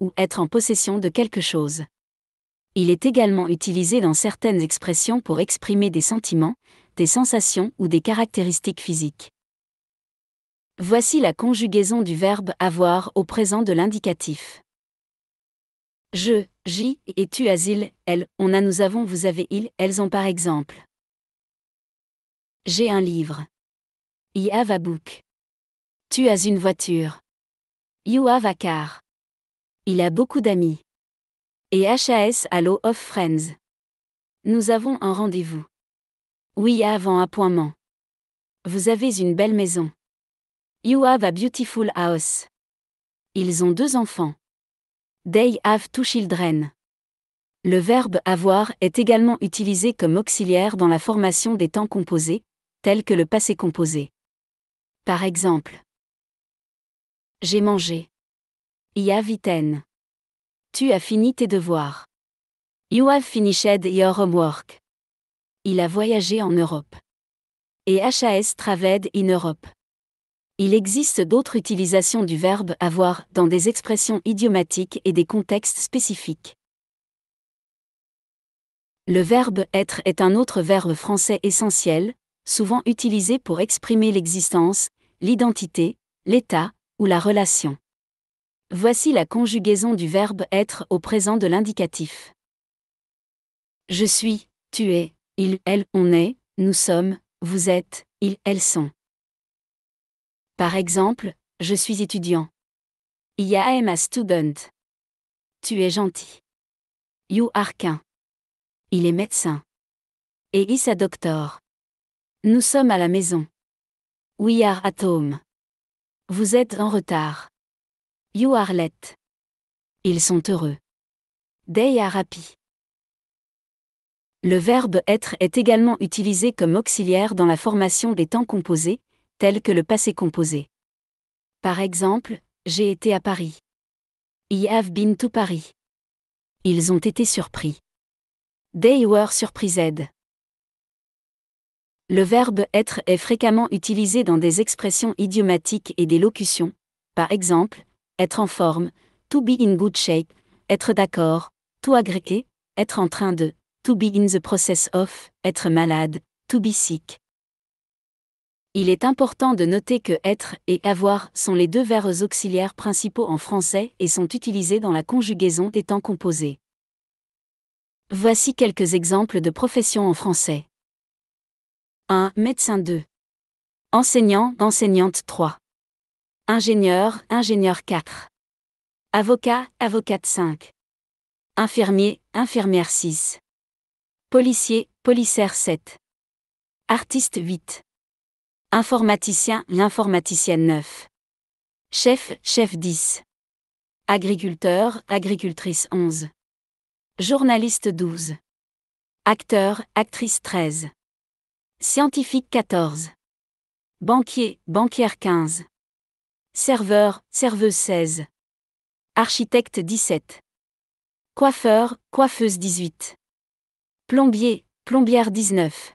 ou être en possession de quelque chose. Il est également utilisé dans certaines expressions pour exprimer des sentiments, des sensations ou des caractéristiques physiques. Voici la conjugaison du verbe avoir au présent de l'indicatif. Je, j'y, et tu as il, elle, on a nous avons vous avez il, elles ont par exemple. J'ai un livre. I have a book. Tu as une voiture. You have a car. Il a beaucoup d'amis. Et HAS Allo of Friends. Nous avons un rendez-vous. Oui avant appointement. Vous avez une belle maison. You have a beautiful house. Ils ont deux enfants. They have two children. Le verbe avoir est également utilisé comme auxiliaire dans la formation des temps composés, tels que le passé composé. Par exemple, j'ai mangé. Tu as fini tes devoirs. You have finished your homework. Il a voyagé en Europe. Et HAS traveled in Europe. Il existe d'autres utilisations du verbe avoir dans des expressions idiomatiques et des contextes spécifiques. Le verbe être est un autre verbe français essentiel, souvent utilisé pour exprimer l'existence, l'identité, l'état ou la relation. Voici la conjugaison du verbe être au présent de l'indicatif. Je suis, tu es, il, elle, on est, nous sommes, vous êtes, ils, elles sont. Par exemple, je suis étudiant. I am a student. Tu es gentil. You are kind. Il est médecin. Et is a doctor. Nous sommes à la maison. We are at home. Vous êtes en retard. You are let. Ils sont heureux. They are happy. Le verbe être est également utilisé comme auxiliaire dans la formation des temps composés, tels que le passé composé. Par exemple, j'ai été à Paris. I have been to Paris. Ils ont été surpris. They were surprised. Le verbe être est fréquemment utilisé dans des expressions idiomatiques et des locutions. Par exemple, être en forme, to be in good shape, être d'accord, to agree. être en train de, to be in the process of, être malade, to be sick. Il est important de noter que être et avoir sont les deux verbes auxiliaires principaux en français et sont utilisés dans la conjugaison des temps composés. Voici quelques exemples de professions en français. 1. Médecin 2. Enseignant, enseignante 3. Ingénieur, ingénieur 4. Avocat, avocate 5. Infirmier, infirmière 6. Policier, policière 7. Artiste 8. Informaticien, l'informaticienne 9. Chef, chef 10. Agriculteur, agricultrice 11. Journaliste 12. Acteur, actrice 13. Scientifique 14. Banquier, banquière 15. Serveur, serveuse 16. Architecte 17. Coiffeur, coiffeuse 18. Plombier, plombière 19.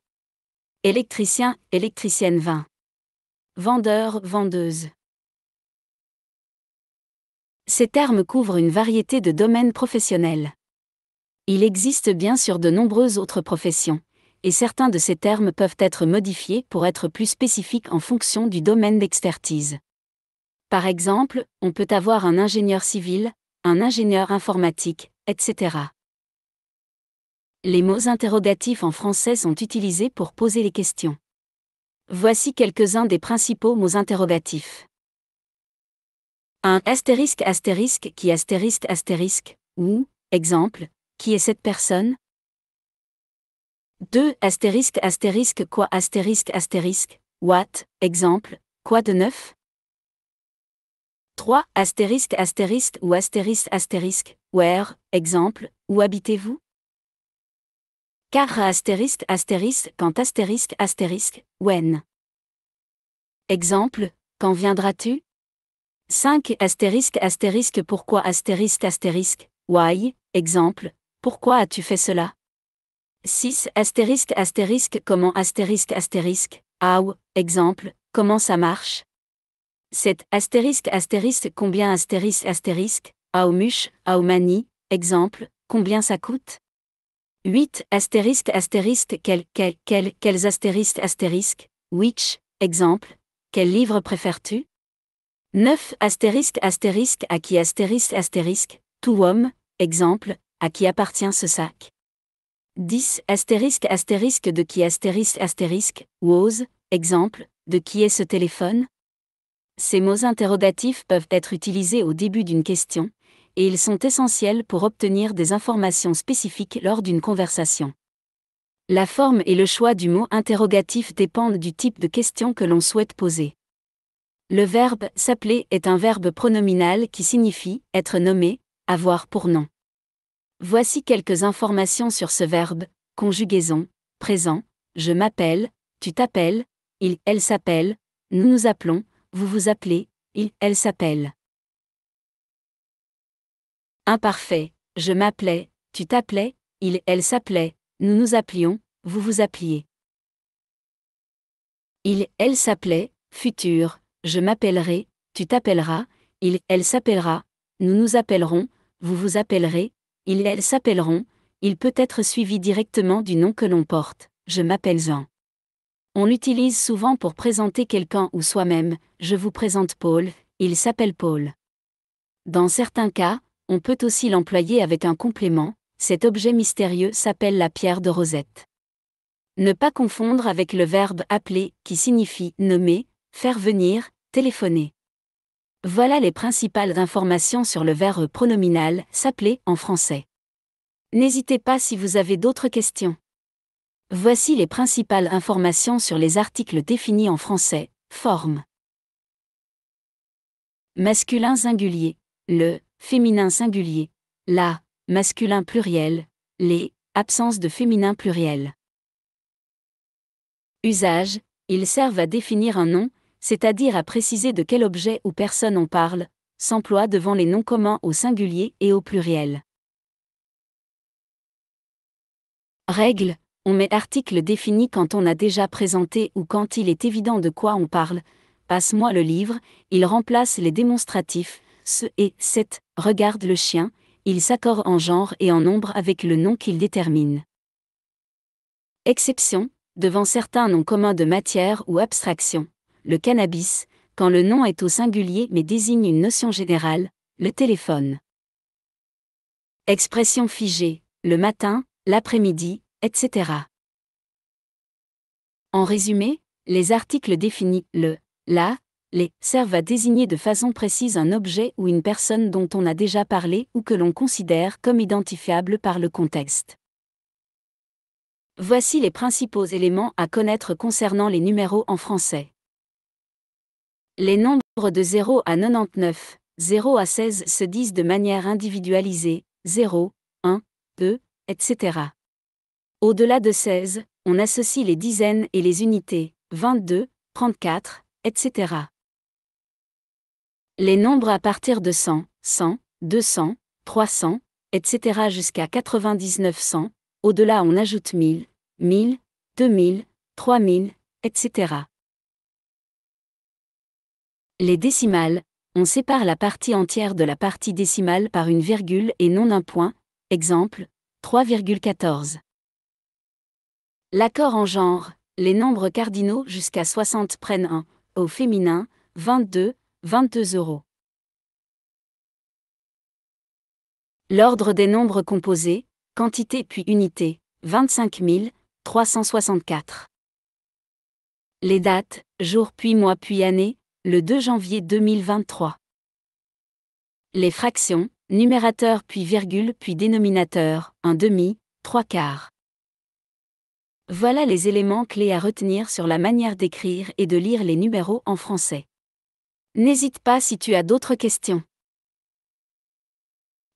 Électricien, électricienne 20. Vendeur, vendeuse. Ces termes couvrent une variété de domaines professionnels. Il existe bien sûr de nombreuses autres professions, et certains de ces termes peuvent être modifiés pour être plus spécifiques en fonction du domaine d'expertise. Par exemple, on peut avoir un ingénieur civil, un ingénieur informatique, etc. Les mots interrogatifs en français sont utilisés pour poser les questions. Voici quelques-uns des principaux mots interrogatifs. Un astérisque astérisque qui astérisque astérisque, ou, exemple, qui est cette personne 2. Astérisque astérisque quoi astérisque astérisque, what, exemple, quoi de neuf 3. Astérisque astérisque ou astérisque astérisque, where, exemple, où habitez-vous Car Astérisque astérisque quand astérisque astérisque, when. Exemple, quand viendras-tu 5. Astérisque astérisque pourquoi astérisque astérisque, why, exemple, pourquoi as-tu fait cela 6. Astérisque astérisque comment astérisque astérisque, how, exemple, comment ça marche 7. Astérisque astérisque combien astérisque astérisque, Aomush, Aomani, exemple, combien ça coûte 8. Astérisque astérisque quel, quel, quel, quels astérisques astérisque, which, exemple, quel livre préfères-tu 9. Astérisque astérisque à qui astérisque astérisque, tout homme, exemple, à qui appartient ce sac 10. Astérisque astérisque de qui astérisque astérisque, woz, exemple, de qui est ce téléphone ces mots interrogatifs peuvent être utilisés au début d'une question, et ils sont essentiels pour obtenir des informations spécifiques lors d'une conversation. La forme et le choix du mot interrogatif dépendent du type de question que l'on souhaite poser. Le verbe s'appeler est un verbe pronominal qui signifie être nommé, avoir pour nom. Voici quelques informations sur ce verbe, conjugaison, présent, je m'appelle, tu t'appelles, il, elle s'appelle, nous nous appelons, vous vous appelez, il, elle s'appelle. Imparfait, je m'appelais, tu t'appelais, il, elle s'appelait, nous nous appelions, vous vous appeliez. Il, elle s'appelait, futur, je m'appellerai, tu t'appelleras, il, elle s'appellera, nous nous appellerons, vous vous appellerez, il, elle s'appelleront, il peut être suivi directement du nom que l'on porte, je m'appelle Jean. On l'utilise souvent pour présenter quelqu'un ou soi-même, je vous présente Paul, il s'appelle Paul. Dans certains cas, on peut aussi l'employer avec un complément, cet objet mystérieux s'appelle la pierre de Rosette. Ne pas confondre avec le verbe appeler qui signifie nommer, faire venir, téléphoner. Voilà les principales informations sur le verbe pronominal s'appeler en français. N'hésitez pas si vous avez d'autres questions. Voici les principales informations sur les articles définis en français, forme. Masculin singulier, le, féminin singulier, la, masculin pluriel, les, absence de féminin pluriel. Usage, ils servent à définir un nom, c'est-à-dire à préciser de quel objet ou personne on parle, s'emploie devant les noms communs au singulier et au pluriel. Règle, on met article défini quand on a déjà présenté ou quand il est évident de quoi on parle. Passe-moi le livre, il remplace les démonstratifs, ce et cet, regarde le chien, il s'accorde en genre et en nombre avec le nom qu'il détermine. Exception, devant certains noms communs de matière ou abstraction, le cannabis, quand le nom est au singulier mais désigne une notion générale, le téléphone. Expression figée, le matin, l'après-midi, etc. En résumé, les articles définis « le, la, les servent à désigner de façon précise un objet ou une personne dont on a déjà parlé ou que l'on considère comme identifiable par le contexte. Voici les principaux éléments à connaître concernant les numéros en français. Les nombres de 0 à 99, 0 à 16 se disent de manière individualisée, 0, 1, 2, etc. Au-delà de 16, on associe les dizaines et les unités, 22, 34, etc. Les nombres à partir de 100, 100, 200, 300, etc. jusqu'à 9900, au-delà on ajoute 1000, 1000, 2000, 3000, etc. Les décimales, on sépare la partie entière de la partie décimale par une virgule et non un point, exemple 3,14. L'accord en genre, les nombres cardinaux jusqu'à 60 prennent 1, au féminin, 22, 22 euros. L'ordre des nombres composés, quantité puis unité, 25 364. Les dates, jour puis mois puis année, le 2 janvier 2023. Les fractions, numérateur puis virgule puis dénominateur, 1 demi, 3 quarts. Voilà les éléments clés à retenir sur la manière d'écrire et de lire les numéros en français. N'hésite pas si tu as d'autres questions.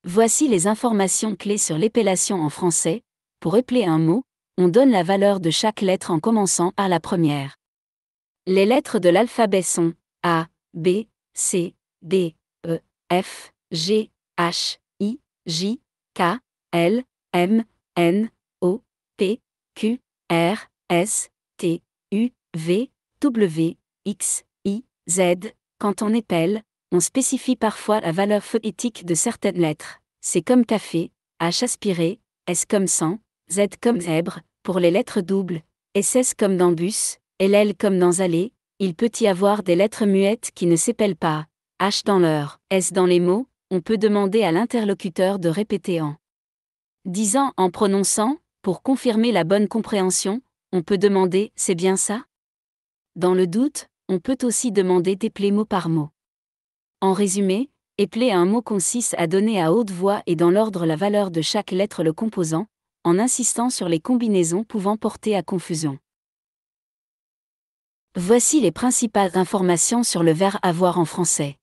Voici les informations clés sur l'épellation en français. Pour épeler un mot, on donne la valeur de chaque lettre en commençant par la première. Les lettres de l'alphabet sont A, B, C, D, E, F, G, H, I, J, K, L, M, N, O, P, Q, R, S, T, U, V, W, X, I, Z. Quand on épelle, on spécifie parfois la valeur phonétique de certaines lettres. C'est comme café, H aspiré, S comme sang, Z comme zèbre, pour les lettres doubles, SS comme dans bus, LL comme dans allée, il peut y avoir des lettres muettes qui ne s'épellent pas, H dans l'heure, S dans les mots, on peut demander à l'interlocuteur de répéter en disant en prononçant, pour confirmer la bonne compréhension, on peut demander C'est bien ça Dans le doute, on peut aussi demander d'épeler mot par mot. En résumé, épeler un mot consiste à donner à haute voix et dans l'ordre la valeur de chaque lettre le composant, en insistant sur les combinaisons pouvant porter à confusion. Voici les principales informations sur le verbe avoir en français.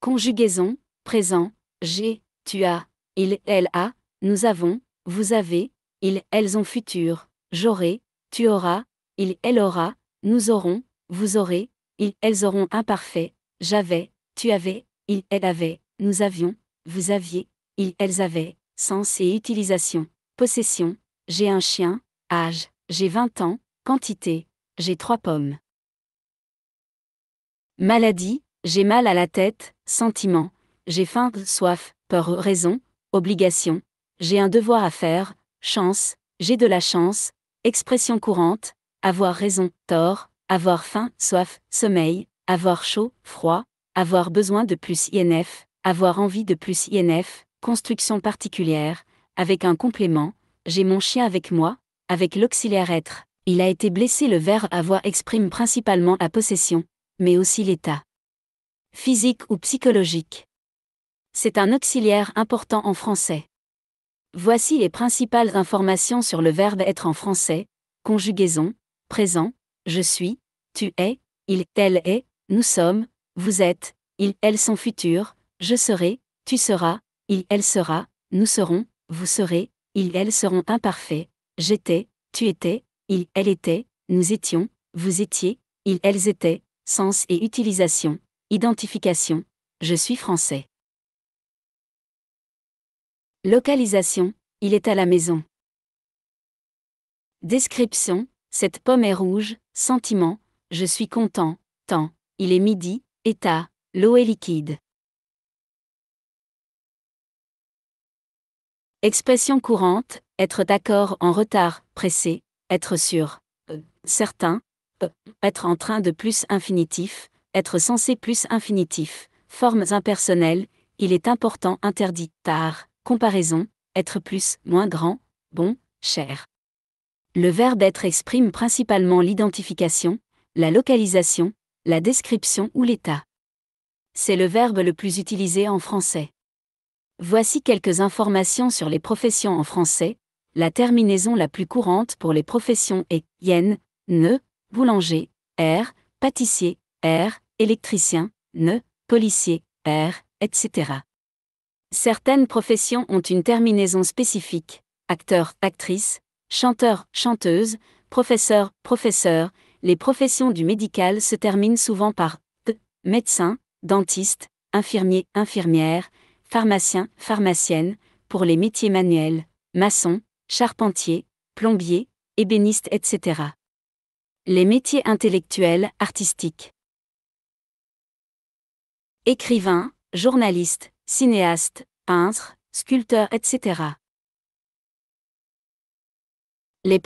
Conjugaison, présent, j'ai, tu as, il, elle a, nous avons, vous avez, ils, elles ont futur, j'aurai, tu auras, il, elle aura, nous aurons, vous aurez, ils, elles auront imparfait, j'avais, tu avais, il, elles avaient, nous avions, vous aviez, ils, elles avaient, sens et utilisation, possession, j'ai un chien, âge, j'ai 20 ans, quantité, j'ai trois pommes. Maladie, j'ai mal à la tête, sentiment, j'ai faim, soif, peur, raison, obligation, j'ai un devoir à faire, chance, j'ai de la chance, expression courante, avoir raison, tort, avoir faim, soif, sommeil, avoir chaud, froid, avoir besoin de plus INF, avoir envie de plus INF, construction particulière, avec un complément, j'ai mon chien avec moi, avec l'auxiliaire être. Il a été blessé le verbe avoir exprime principalement la possession, mais aussi l'état physique ou psychologique. C'est un auxiliaire important en français. Voici les principales informations sur le verbe être en français. Conjugaison, présent, je suis, tu es, il, elle est, nous sommes, vous êtes, ils, elles sont futurs, je serai, tu seras, il, elle sera, nous serons, vous serez, ils, elles seront imparfaits, j'étais, tu étais, il, elle était, nous étions, vous étiez, ils, elles étaient, sens et utilisation, identification, je suis français. Localisation, il est à la maison. Description, cette pomme est rouge, sentiment, je suis content, temps, il est midi, état, l'eau est liquide. Expression courante, être d'accord en retard, pressé, être sûr, euh, certain, euh, être en train de plus infinitif, être censé plus infinitif, formes impersonnelles, il est important interdit, tard, Comparaison, être plus, moins grand, bon, cher. Le verbe être exprime principalement l'identification, la localisation, la description ou l'état. C'est le verbe le plus utilisé en français. Voici quelques informations sur les professions en français. La terminaison la plus courante pour les professions est yen, ne, boulanger, r, pâtissier, r, électricien, ne, policier, r, etc. Certaines professions ont une terminaison spécifique. acteur, actrice, chanteur, chanteuse, professeur, professeur, les professions du médical se terminent souvent par t, médecin, dentiste, infirmier, infirmière, pharmacien, pharmacienne, pour les métiers manuels, maçon, charpentier, plombier, ébéniste, etc. Les métiers intellectuels, artistiques. Écrivain, journaliste, cinéaste, peintre, sculpteur, etc. Les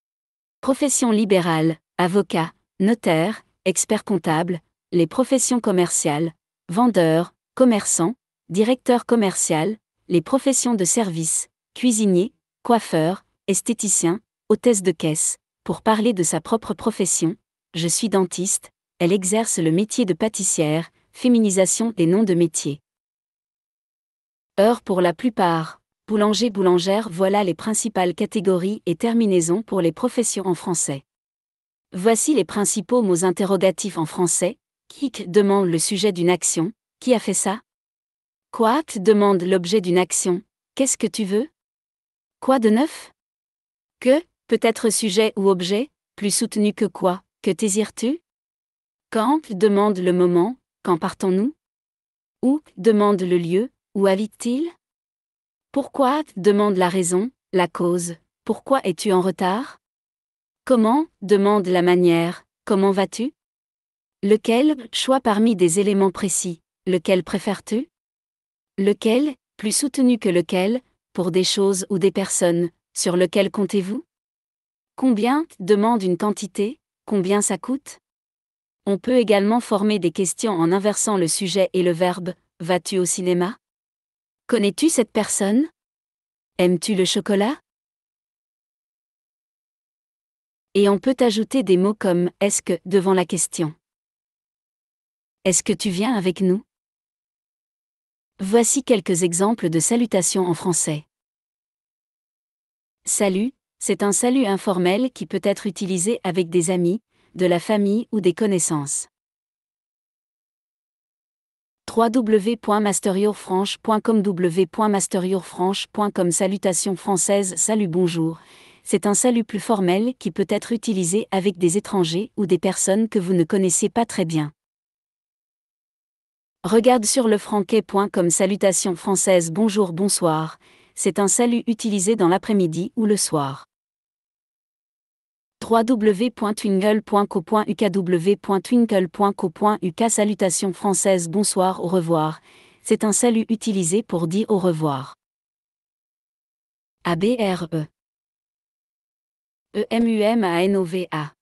professions libérales, avocat, notaire, expert comptable, les professions commerciales, vendeur, commerçant, directeur commercial, les professions de service, cuisinier, coiffeur, esthéticien, hôtesse de caisse, pour parler de sa propre profession, je suis dentiste, elle exerce le métier de pâtissière, féminisation des noms de métiers pour la plupart. Boulanger, boulangère, voilà les principales catégories et terminaisons pour les professions en français. Voici les principaux mots interrogatifs en français. Qui demande le sujet d'une action. Qui a fait ça te demande l'objet d'une action. Qu'est-ce que tu veux Quoi de neuf Que, peut-être sujet ou objet, plus soutenu que quoi Que désires-tu Quand demande le moment. Quand partons-nous Où demande le lieu. Où habite-t-il Pourquoi demande la raison, la cause. Pourquoi es-tu en retard Comment demande la manière. Comment vas-tu Lequel choix parmi des éléments précis Lequel préfères-tu Lequel, plus soutenu que lequel, pour des choses ou des personnes, sur lequel comptez-vous Combien demande une quantité Combien ça coûte On peut également former des questions en inversant le sujet et le verbe. Vas-tu au cinéma Connais-tu cette personne Aimes-tu le chocolat Et on peut ajouter des mots comme est-ce que devant la question. Est-ce que tu viens avec nous Voici quelques exemples de salutations en français. Salut, c'est un salut informel qui peut être utilisé avec des amis, de la famille ou des connaissances www.masteryourfranche.com www.masteryourfranche.com Salutation française Salut bonjour. C'est un salut plus formel qui peut être utilisé avec des étrangers ou des personnes que vous ne connaissez pas très bien. Regarde sur le franquet.com Salutation française Bonjour bonsoir. C'est un salut utilisé dans l'après-midi ou le soir www.twingle.co.ukw.twingle.co.uk Salutations françaises Bonsoir au revoir, c'est un salut utilisé pour dire au revoir. A-B-R-E E-M-U-M-A-N-O-V-A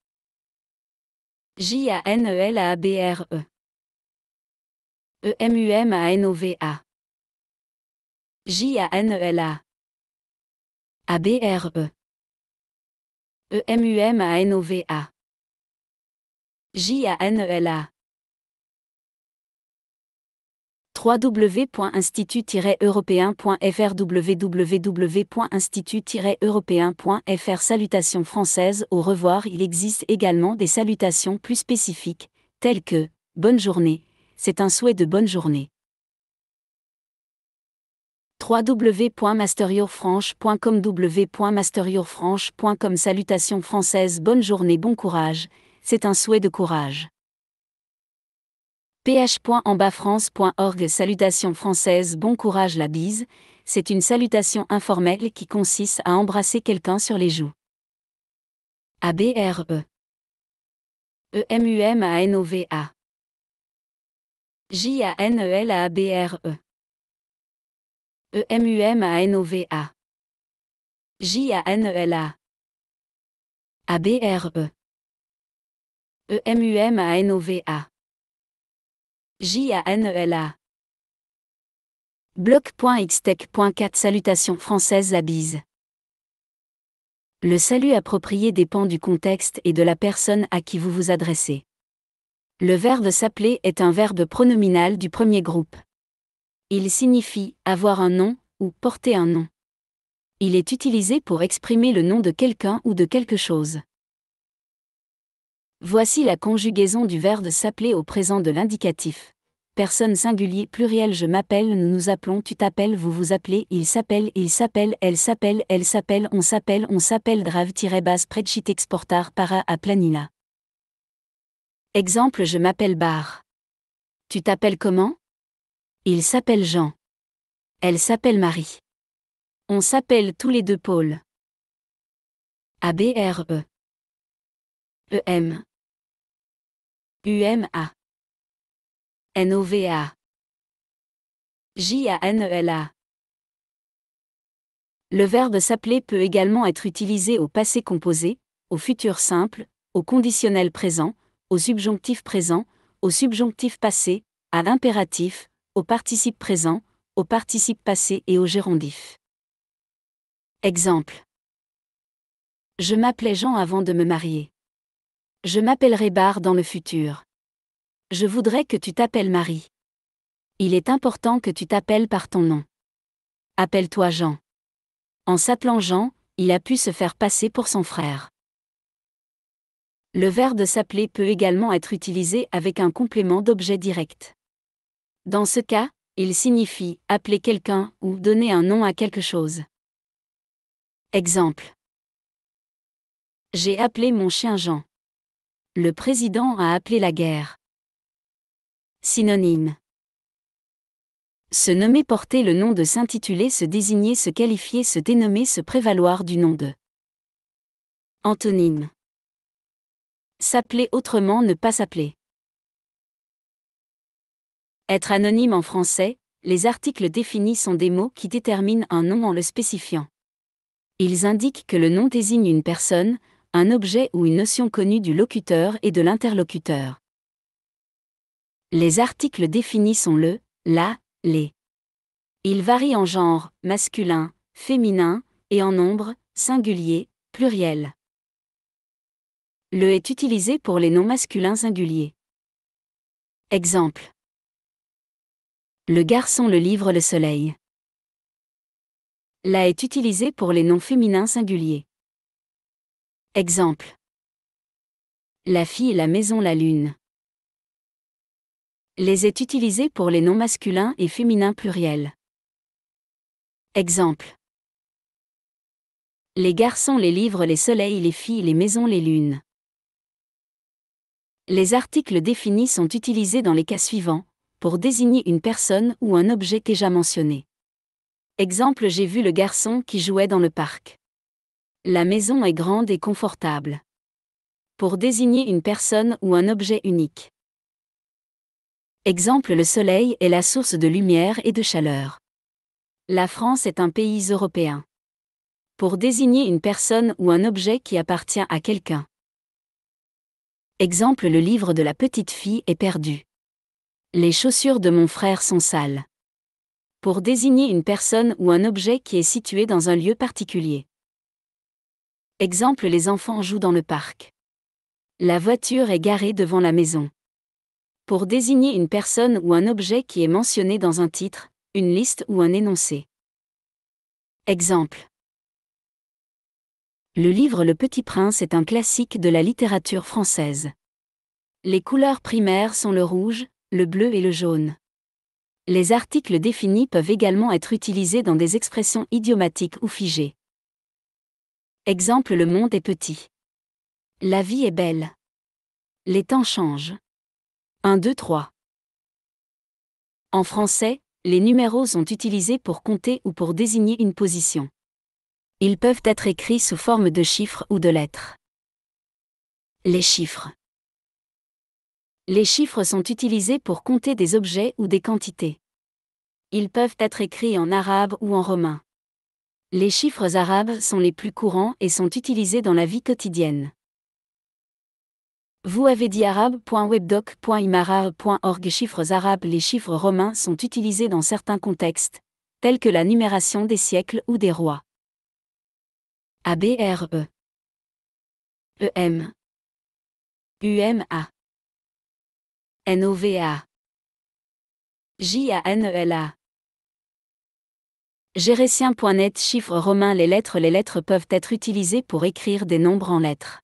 J-A-N-E-L-A-A-B-R-E l a a EMUMANOVA JANELA e E-M-U-M-A-N-O-V-A. J-A-N-E-L-A. www.institut-européen.fr www.institut-européen.fr Salutations françaises au revoir Il existe également des salutations plus spécifiques, telles que ⁇ Bonne journée ⁇ c'est un souhait de bonne journée www.masteryourfranche.com www.masteryourfranche.com Salutations françaises Bonne journée Bon courage, c'est un souhait de courage ph.enbasfrance.org Salutation française Bon courage la bise, c'est une salutation informelle qui consiste à embrasser quelqu'un sur les joues. E. E U M A N O V A J A N E L A B R E E-M-U-M-A-N-O-V-A J-A-N-E-L-A A-B-R-E E-M-U-M-A-N-O-V-A J-A-N-E-L-A Bloc.xtech.4 Salutations françaises à bise. Le salut approprié dépend du contexte et de la personne à qui vous vous adressez. Le verbe s'appeler est un verbe pronominal du premier groupe. Il signifie avoir un nom ou porter un nom. Il est utilisé pour exprimer le nom de quelqu'un ou de quelque chose. Voici la conjugaison du verbe s'appeler au présent de l'indicatif. Personne singulier pluriel je m'appelle nous nous appelons tu t'appelles vous vous appelez il s'appelle il s'appelle elle s'appelle elle s'appelle on s'appelle on s'appelle drave bas spreadsheet exportar para aplanina. Exemple je m'appelle bar. Tu t'appelles comment il s'appelle Jean. Elle s'appelle Marie. On s'appelle tous les deux Paul. a e. E n J-A-N-E-L-A e Le verbe s'appeler peut également être utilisé au passé composé, au futur simple, au conditionnel présent, au subjonctif présent, au subjonctif passé, à l'impératif, au participe présent, au participe passé et au gérondif. Exemple. Je m'appelais Jean avant de me marier. Je m'appellerai Bar dans le futur. Je voudrais que tu t'appelles Marie. Il est important que tu t'appelles par ton nom. Appelle-toi Jean. En s'appelant Jean, il a pu se faire passer pour son frère. Le verbe de s'appeler peut également être utilisé avec un complément d'objet direct. Dans ce cas, il signifie appeler quelqu'un ou donner un nom à quelque chose. Exemple. J'ai appelé mon chien Jean. Le président a appelé la guerre. Synonyme. Se nommer porter le nom de s'intituler se désigner se qualifier se dénommer se prévaloir du nom de. Antonyme. S'appeler autrement ne pas s'appeler. Être anonyme en français, les articles définis sont des mots qui déterminent un nom en le spécifiant. Ils indiquent que le nom désigne une personne, un objet ou une notion connue du locuteur et de l'interlocuteur. Les articles définis sont le, la, les. Ils varient en genre, masculin, féminin, et en nombre, singulier, pluriel. Le est utilisé pour les noms masculins singuliers. Exemple le garçon le livre le soleil. La est utilisée pour les noms féminins singuliers. Exemple. La fille la maison la lune. Les est utilisée pour les noms masculins et féminins pluriels. Exemple. Les garçons les livres les soleils les filles les maisons les lunes. Les articles définis sont utilisés dans les cas suivants, pour désigner une personne ou un objet déjà mentionné. Exemple J'ai vu le garçon qui jouait dans le parc. La maison est grande et confortable. Pour désigner une personne ou un objet unique. Exemple Le soleil est la source de lumière et de chaleur. La France est un pays européen. Pour désigner une personne ou un objet qui appartient à quelqu'un. Exemple Le livre de la petite fille est perdu. Les chaussures de mon frère sont sales. Pour désigner une personne ou un objet qui est situé dans un lieu particulier. Exemple les enfants jouent dans le parc. La voiture est garée devant la maison. Pour désigner une personne ou un objet qui est mentionné dans un titre, une liste ou un énoncé. Exemple. Le livre Le Petit Prince est un classique de la littérature française. Les couleurs primaires sont le rouge, le bleu et le jaune. Les articles définis peuvent également être utilisés dans des expressions idiomatiques ou figées. Exemple Le monde est petit. La vie est belle. Les temps changent. 1, 2, 3. En français, les numéros sont utilisés pour compter ou pour désigner une position. Ils peuvent être écrits sous forme de chiffres ou de lettres. Les chiffres. Les chiffres sont utilisés pour compter des objets ou des quantités. Ils peuvent être écrits en arabe ou en romain. Les chiffres arabes sont les plus courants et sont utilisés dans la vie quotidienne. Vous avez dit arabe.webdoc.imara.org Chiffres arabes Les chiffres romains sont utilisés dans certains contextes, tels que la numération des siècles ou des rois. U-M-A NOVA. JANELA. Gérétien.net Chiffres romains Les lettres Les lettres peuvent être utilisées pour écrire des nombres en lettres.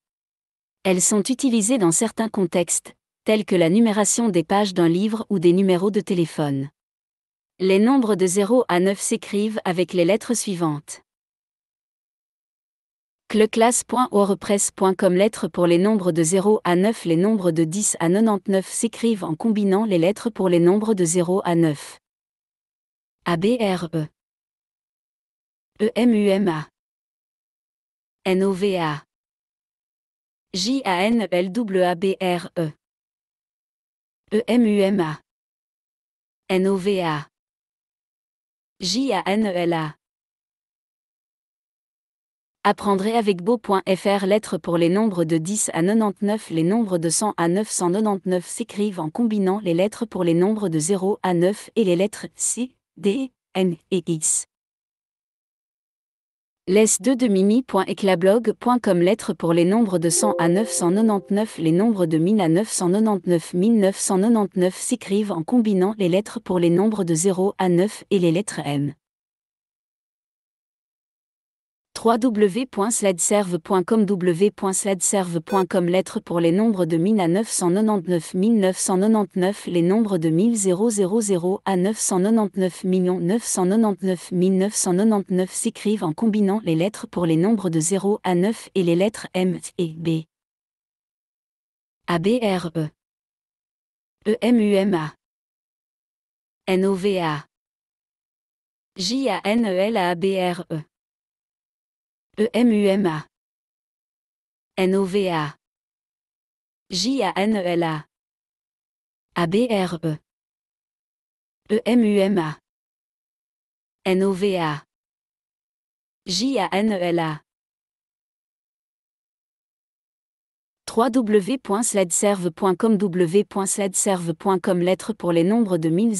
Elles sont utilisées dans certains contextes, tels que la numération des pages d'un livre ou des numéros de téléphone. Les nombres de 0 à 9 s'écrivent avec les lettres suivantes. Cleclasse.wordpress.com Lettres pour les nombres de 0 à 9 Les nombres de 10 à 99 s'écrivent en combinant les lettres pour les nombres de 0 à 9. A A A A A B B R R E E E M M U N N N O O V J L ABRE EMUMA NOVA A EMUMA L A Apprendrez avec beau.fr lettres pour les nombres de 10 à 99. Les nombres de 100 à 999 s'écrivent en combinant les lettres pour les nombres de 0 à 9 et les lettres C, D, N et X. Laisse 2 de Lettres pour les nombres de 100 à 999 Les nombres de 1000 à 999 1999 s'écrivent en combinant les lettres pour les nombres de 0 à 9 et les lettres M www.sledserve.com www.sledserve.com Lettres pour les nombres de 1000 à 999 999 Les nombres de 1000 à 999 999 999 s'écrivent en combinant les lettres pour les nombres de 0 à 9 et les lettres M et B. A B R E E M U M A N O V A J A N E L A B R E E-M-U-M-A J-A-N-E-L-A E-M-U-M-A N-O-V-A A-B-R-E N-O-V-A n EMUMA. E l a www.sledserve.com www.sledserve.com Lettres pour les nombres de 1000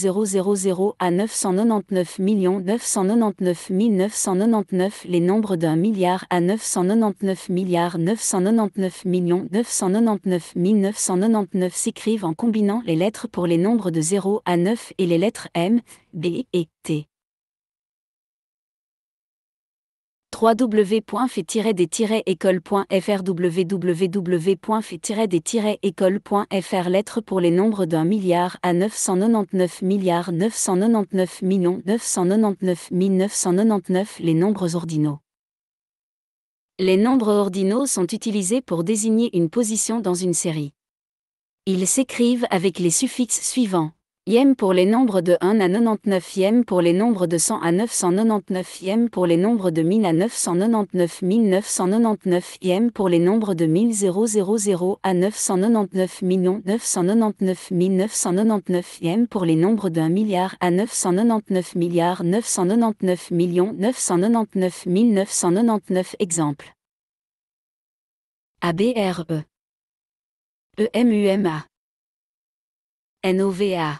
à 999 999 999 Les nombres d'un milliard à 999 milliards 999 999 999 s'écrivent en combinant les lettres pour les nombres de 0 à 9 et les lettres M, B et T. www.fait-des-écoles.fr wwwfait des pour les nombres d'un milliard à 999 milliards 999 millions 999 999 Les nombres ordinaux Les nombres ordinaux sont utilisés pour désigner une position dans une série. Ils s'écrivent avec les suffixes suivants Yem pour les nombres de 1 à 99 Yem pour les nombres de 100 à 999 Yem pour les nombres de 1000 à 999 999 pour les nombres de 1000 000 à 999 millions 999 999 Yem pour les nombres de 1 milliard à 999 milliards 999 millions 999 999 Exemple ABRE EMUMA NOVA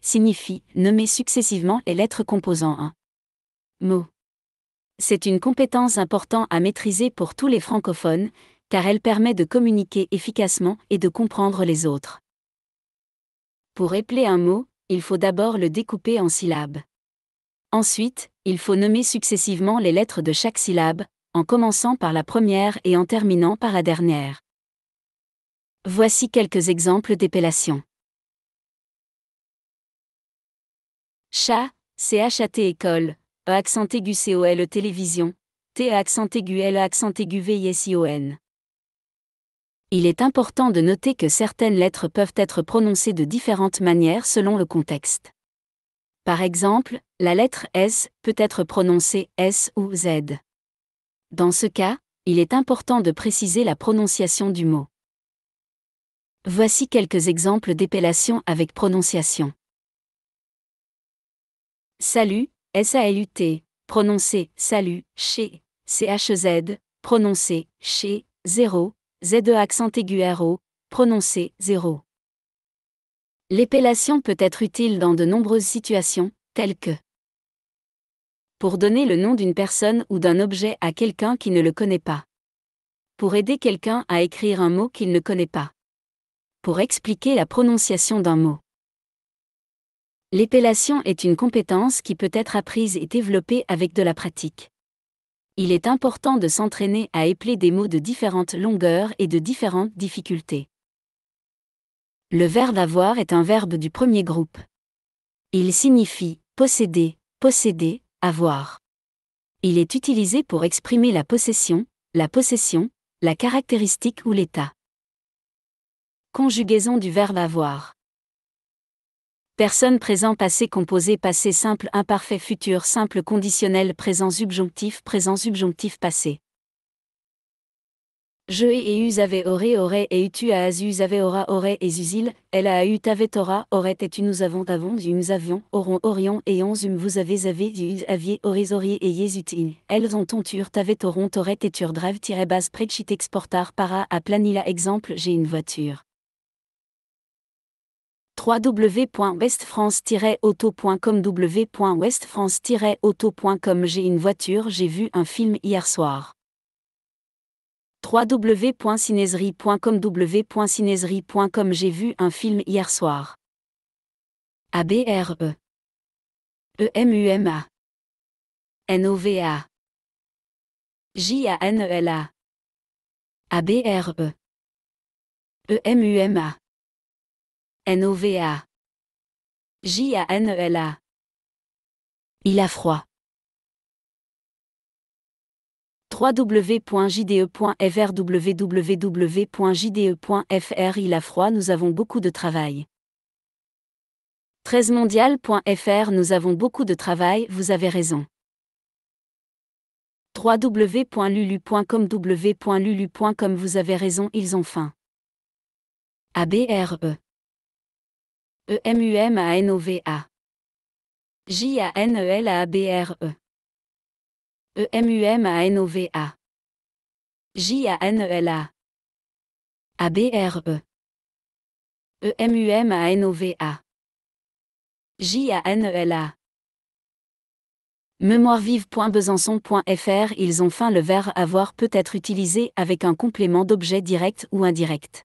signifie nommer successivement les lettres composant un mot. C'est une compétence importante à maîtriser pour tous les francophones, car elle permet de communiquer efficacement et de comprendre les autres. Pour épeler un mot, il faut d'abord le découper en syllabes. Ensuite, il faut nommer successivement les lettres de chaque syllabe, en commençant par la première et en terminant par la dernière. Voici quelques exemples d'épellation. c-h-a-t École, E accent aigu e Télévision, T e accent aigu L e accent aigu n Il est important de noter que certaines lettres peuvent être prononcées de différentes manières selon le contexte. Par exemple, la lettre S peut être prononcée S ou Z. Dans ce cas, il est important de préciser la prononciation du mot. Voici quelques exemples d'épellations avec prononciation. Salut, S-A-L-U-T, prononcé salut, chez, C-H-Z, prononcé chez, 0, Z-E accent aigu r prononcé 0. L'épellation peut être utile dans de nombreuses situations, telles que pour donner le nom d'une personne ou d'un objet à quelqu'un qui ne le connaît pas. Pour aider quelqu'un à écrire un mot qu'il ne connaît pas. Pour expliquer la prononciation d'un mot. L'épellation est une compétence qui peut être apprise et développée avec de la pratique. Il est important de s'entraîner à épeler des mots de différentes longueurs et de différentes difficultés. Le verbe avoir est un verbe du premier groupe. Il signifie posséder, posséder, avoir. Il est utilisé pour exprimer la possession, la possession, la caractéristique ou l'état. Conjugaison du verbe avoir. Personne présent passé composé passé simple imparfait futur simple conditionnel présent subjonctif présent subjonctif passé. Je et eus avait auré aurait et tu tu as us avait aura aurait et usil, elle a eu t'avait aura aurait et tu nous avons avons nous avions auront aurions et ons um, vous avez avez eu aviez aurais auriez et yésutin, elles ont tonture t'avait auront aurait et tur drive tire base prechit exportar para à planila exemple j'ai une voiture www.westfrance-auto.com www.westfrance-auto.com J'ai une voiture, j'ai vu un film hier soir www.cineserie.com www.cineserie.com J'ai vu un film hier soir. ABRE EMUMA NOVA JANELA ABRE EMUMA N-O-V-A. J-A-N-E-L-A. E il a froid. www.jde.fr www.jde.fr Il a froid, nous avons beaucoup de travail. 13mondial.fr Nous avons beaucoup de travail, vous avez raison www.lulu.com www.lulu.com Vous avez raison, ils ont faim. A-B-R-E E-M-U-M-A-N-O-V-A J-A-N-E-L-A-B-R-E E-M-U-M-A-N-O-V-A A-B-R-E J-A-N-E-L-A m u m m n o v v A j a n l l a Mémoirevive.besançon.fr Ils ont faim le verre avoir peut être utilisé avec un complément d'objet direct ou indirect.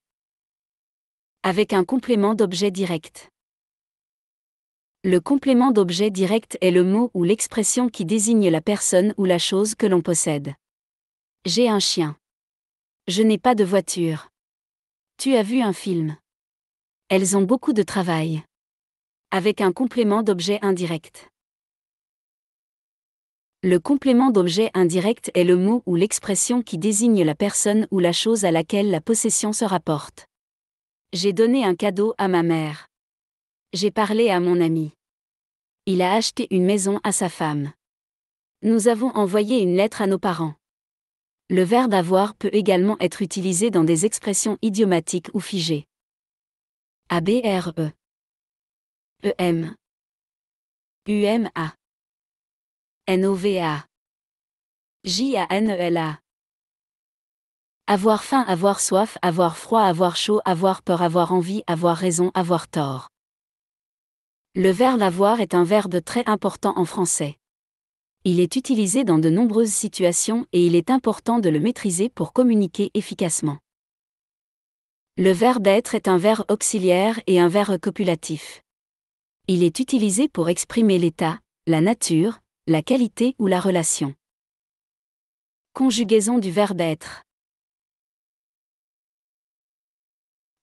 Avec un complément d'objet direct. Le complément d'objet direct est le mot ou l'expression qui désigne la personne ou la chose que l'on possède. J'ai un chien. Je n'ai pas de voiture. Tu as vu un film. Elles ont beaucoup de travail. Avec un complément d'objet indirect. Le complément d'objet indirect est le mot ou l'expression qui désigne la personne ou la chose à laquelle la possession se rapporte. J'ai donné un cadeau à ma mère. J'ai parlé à mon ami. Il a acheté une maison à sa femme. Nous avons envoyé une lettre à nos parents. Le verbe avoir peut également être utilisé dans des expressions idiomatiques ou figées. A-B-R-E e, U-M-A N-O-V-A E-M J-A-N-E-L-A e, Avoir faim, avoir soif, avoir froid, avoir chaud, avoir peur, avoir envie, avoir raison, avoir tort. Le verbe avoir est un verbe très important en français. Il est utilisé dans de nombreuses situations et il est important de le maîtriser pour communiquer efficacement. Le verbe être est un verbe auxiliaire et un verbe copulatif. Il est utilisé pour exprimer l'état, la nature, la qualité ou la relation. Conjugaison du verbe être.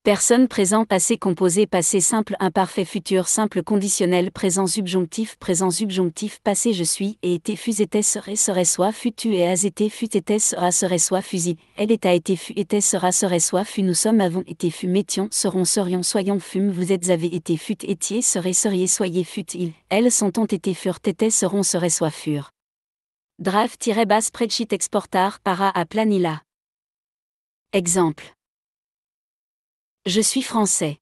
Personne présent passé composé passé simple imparfait futur simple conditionnel présent subjonctif présent subjonctif passé je suis et été fus était serait serait soit fut tu et as été fut était sera serait soit fusil elle est a été fut était sera serait soit fut nous sommes avons été fut étions serons serions soyons fume vous êtes avez été fut étiez serait seriez soyez fut il elles sont ont été furent étaient seront serait soit furent Draft-bas spreadsheet exportar para à planila Exemple je suis français.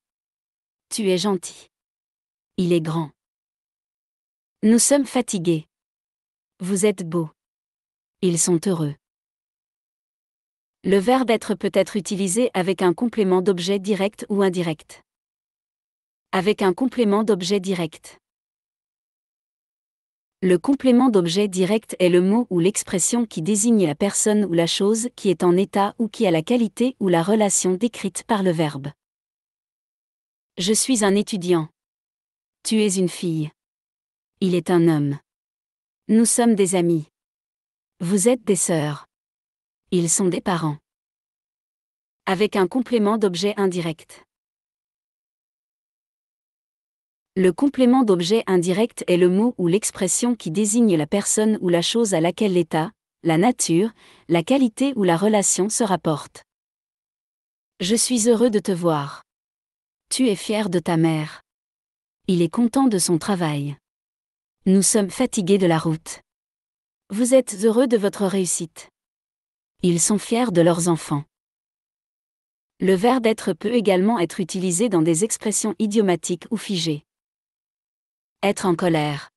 Tu es gentil. Il est grand. Nous sommes fatigués. Vous êtes beau. Ils sont heureux. Le verbe être peut être utilisé avec un complément d'objet direct ou indirect. Avec un complément d'objet direct. Le complément d'objet direct est le mot ou l'expression qui désigne la personne ou la chose qui est en état ou qui a la qualité ou la relation décrite par le verbe. Je suis un étudiant. Tu es une fille. Il est un homme. Nous sommes des amis. Vous êtes des sœurs. Ils sont des parents. Avec un complément d'objet indirect. Le complément d'objet indirect est le mot ou l'expression qui désigne la personne ou la chose à laquelle l'état, la nature, la qualité ou la relation se rapporte. Je suis heureux de te voir. Tu es fier de ta mère. Il est content de son travail. Nous sommes fatigués de la route. Vous êtes heureux de votre réussite. Ils sont fiers de leurs enfants. Le verbe d'être peut également être utilisé dans des expressions idiomatiques ou figées. Être en colère.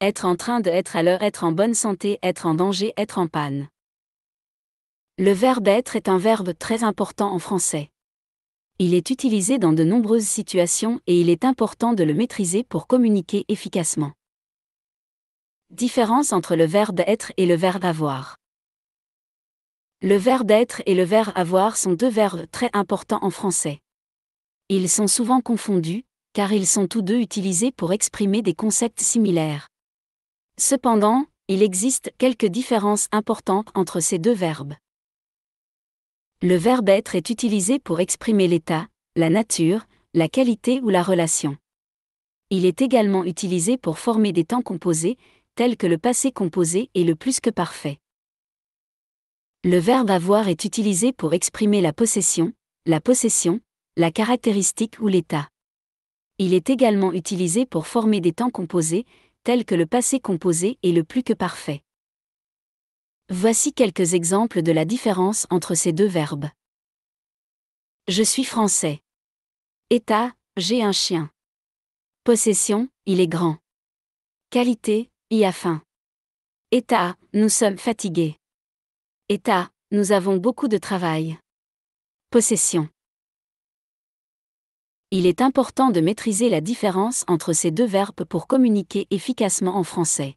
Être en train de être à l'heure, être en bonne santé, être en danger, être en panne. Le verbe être est un verbe très important en français. Il est utilisé dans de nombreuses situations et il est important de le maîtriser pour communiquer efficacement. Différence entre le verbe être et le verbe avoir. Le verbe être et le verbe avoir sont deux verbes très importants en français. Ils sont souvent confondus, car ils sont tous deux utilisés pour exprimer des concepts similaires. Cependant, il existe quelques différences importantes entre ces deux verbes. Le verbe être est utilisé pour exprimer l'état, la nature, la qualité ou la relation. Il est également utilisé pour former des temps composés, tels que le passé composé et le plus que parfait. Le verbe avoir est utilisé pour exprimer la possession, la possession, la caractéristique ou l'état. Il est également utilisé pour former des temps composés, tels que le passé composé et le plus que parfait. Voici quelques exemples de la différence entre ces deux verbes. Je suis français. État, j'ai un chien. Possession, il est grand. Qualité, il a faim. État, nous sommes fatigués. État, nous avons beaucoup de travail. Possession il est important de maîtriser la différence entre ces deux verbes pour communiquer efficacement en français.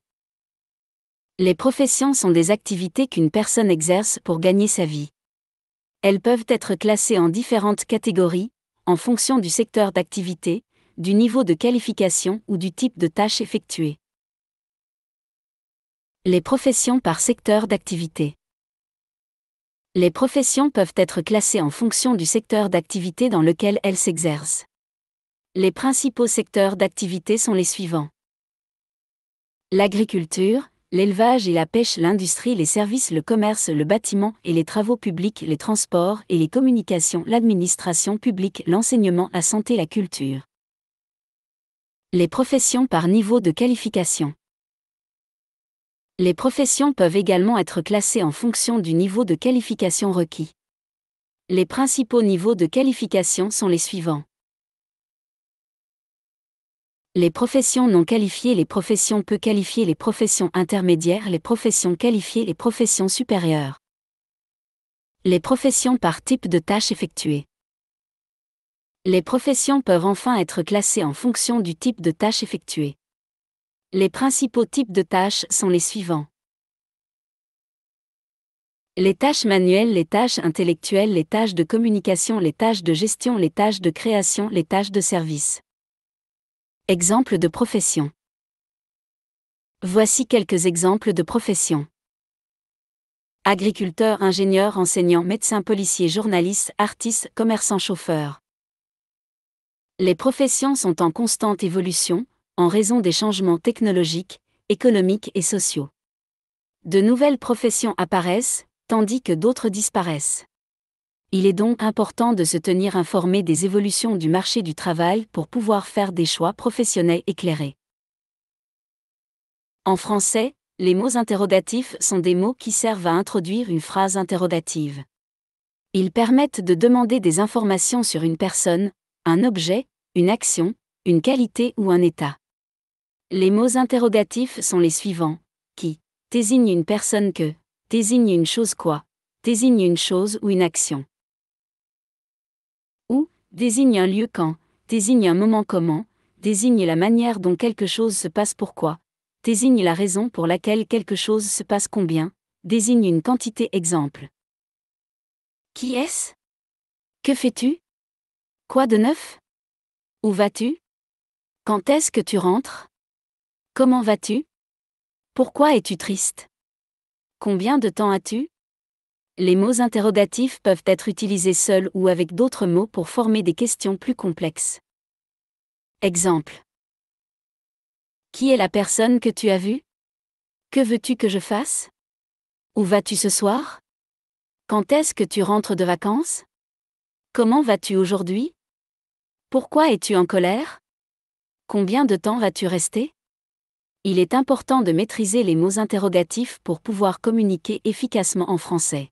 Les professions sont des activités qu'une personne exerce pour gagner sa vie. Elles peuvent être classées en différentes catégories, en fonction du secteur d'activité, du niveau de qualification ou du type de tâche effectuée. Les professions par secteur d'activité. Les professions peuvent être classées en fonction du secteur d'activité dans lequel elles s'exercent. Les principaux secteurs d'activité sont les suivants. L'agriculture, l'élevage et la pêche, l'industrie, les services, le commerce, le bâtiment et les travaux publics, les transports et les communications, l'administration publique, l'enseignement, la santé, la culture. Les professions par niveau de qualification. Les professions peuvent également être classées en fonction du niveau de qualification requis. Les principaux niveaux de qualification sont les suivants. Les professions non qualifiées, les professions peu qualifiées, les professions intermédiaires, les professions qualifiées, les professions supérieures. Les professions par type de tâche effectuée. Les professions peuvent enfin être classées en fonction du type de tâche effectuée. Les principaux types de tâches sont les suivants. Les tâches manuelles, les tâches intellectuelles, les tâches de communication, les tâches de gestion, les tâches de création, les tâches de service. Exemples de professions. Voici quelques exemples de professions. Agriculteur, ingénieur, enseignant, médecin, policier, journaliste, artiste, commerçant, chauffeur. Les professions sont en constante évolution, en raison des changements technologiques, économiques et sociaux. De nouvelles professions apparaissent, tandis que d'autres disparaissent. Il est donc important de se tenir informé des évolutions du marché du travail pour pouvoir faire des choix professionnels éclairés. En français, les mots interrogatifs sont des mots qui servent à introduire une phrase interrogative. Ils permettent de demander des informations sur une personne, un objet, une action, une qualité ou un état. Les mots interrogatifs sont les suivants. Qui désigne une personne que désigne une chose quoi désigne une chose ou une action. Ou désigne un lieu quand désigne un moment comment désigne la manière dont quelque chose se passe pourquoi désigne la raison pour laquelle quelque chose se passe combien désigne une quantité exemple. Qui est-ce Que fais-tu Quoi de neuf Où vas-tu Quand est-ce que tu rentres Comment vas-tu Pourquoi es-tu triste Combien de temps as-tu Les mots interrogatifs peuvent être utilisés seuls ou avec d'autres mots pour former des questions plus complexes. Exemple. Qui est la personne que tu as vue Que veux-tu que je fasse Où vas-tu ce soir Quand est-ce que tu rentres de vacances Comment vas-tu aujourd'hui Pourquoi es-tu en colère Combien de temps vas-tu rester il est important de maîtriser les mots interrogatifs pour pouvoir communiquer efficacement en français.